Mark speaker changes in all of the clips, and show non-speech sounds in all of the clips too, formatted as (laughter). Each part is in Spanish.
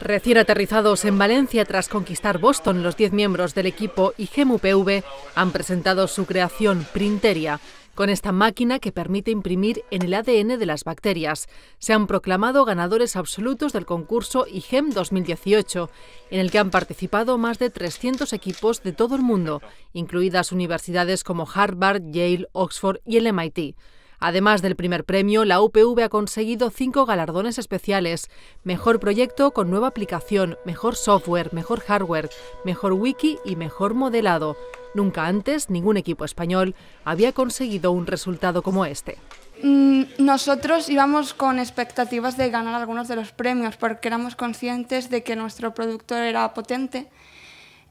Speaker 1: Recién aterrizados en Valencia tras conquistar Boston, los 10 miembros del equipo IGEM-UPV, han presentado su creación Printeria, con esta máquina que permite imprimir en el ADN de las bacterias. Se han proclamado ganadores absolutos del concurso IGEM 2018, en el que han participado más de 300 equipos de todo el mundo, incluidas universidades como Harvard, Yale, Oxford y el MIT. Además del primer premio, la UPV ha conseguido cinco galardones especiales. Mejor proyecto con nueva aplicación, mejor software, mejor hardware, mejor wiki y mejor modelado. Nunca antes ningún equipo español había conseguido un resultado como este.
Speaker 2: Mm, nosotros íbamos con expectativas de ganar algunos de los premios porque éramos conscientes de que nuestro productor era potente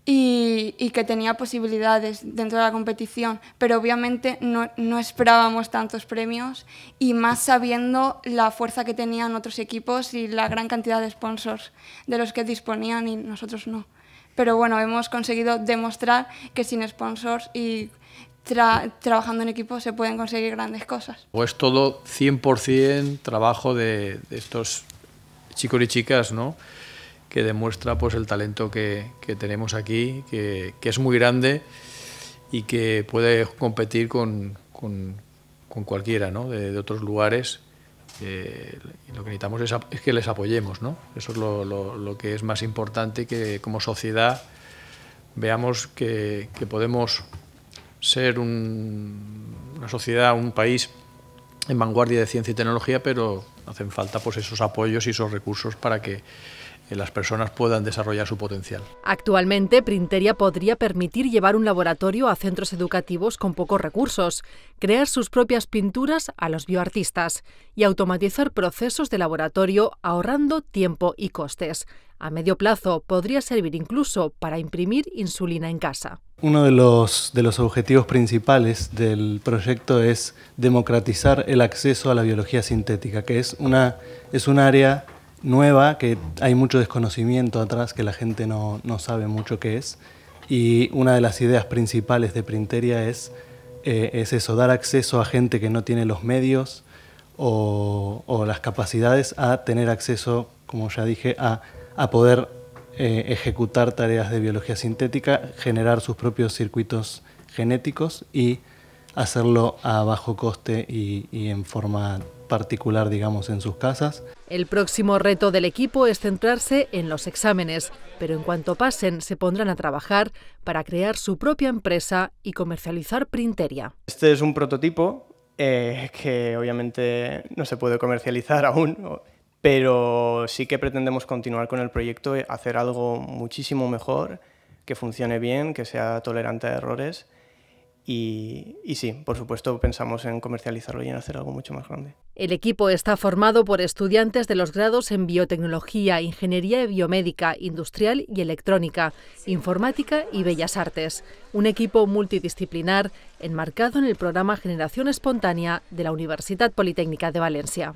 Speaker 2: y, que tenía posibilidades dentro de la competición, pero obviamente no, no, esperábamos tantos premios y más sabiendo la fuerza que tenían otros equipos y la gran cantidad de sponsors de los que disponían y nosotros no. Pero bueno, hemos conseguido demostrar que sin sponsors y trabajando en equipo se pueden conseguir grandes cosas.
Speaker 3: Pues todo 100% trabajo de, de estos chicos y chicas, ¿no? que demuestra pues, el talento que, tenemos aquí, que, es muy grande y que puede competir con, cualquiera de, otros lugares. Eh, lo que necesitamos es, que les apoyemos, ¿no? Eso es lo, que es más importante, que como sociedad veamos que, podemos ser una sociedad, un país en vanguardia de ciencia y tecnología, pero hacen falta pues, esos apoyos y esos recursos para que las personas puedan desarrollar su potencial.
Speaker 1: Actualmente, Printeria podría permitir llevar un laboratorio a centros educativos con pocos recursos, crear sus propias pinturas a los bioartistas y automatizar procesos de laboratorio ahorrando tiempo y costes. A medio plazo podría servir incluso para imprimir insulina en casa.
Speaker 4: Uno de los, de los objetivos principales del proyecto es democratizar el acceso a la biología sintética, que es, una, es un área nueva, que hay mucho desconocimiento atrás, que la gente no, sabe mucho qué es. Y una de las ideas principales de Printeria es, eh, es eso, dar acceso a gente que no tiene los medios o, las capacidades a tener acceso, como ya dije, a, poder eh, ejecutar tareas de biología sintética, generar sus propios circuitos genéticos y hacerlo a bajo coste y, y en forma particular, digamos, en sus casas.
Speaker 1: El próximo reto del equipo es centrarse en los exámenes, pero en cuanto pasen se pondrán a trabajar para crear su propia empresa y comercializar Printeria.
Speaker 3: Este es un prototipo eh, que obviamente no se puede comercializar (laughs) aún, pero sí que pretendemos continuar con el proyecto, ...y hacer algo muchísimo mejor, que funcione bien, que sea tolerante a errores y, sí, por supuesto pensamos en comercializarlo y en hacer algo mucho más grande.
Speaker 1: El equipo está formado por estudiantes de los grados en biotecnología, ingeniería biomédica, industrial y electrónica, informática y bellas artes. Un equipo multidisciplinar enmarcado en el programa Generación Espontánea de la Universidad Politécnica de Valencia.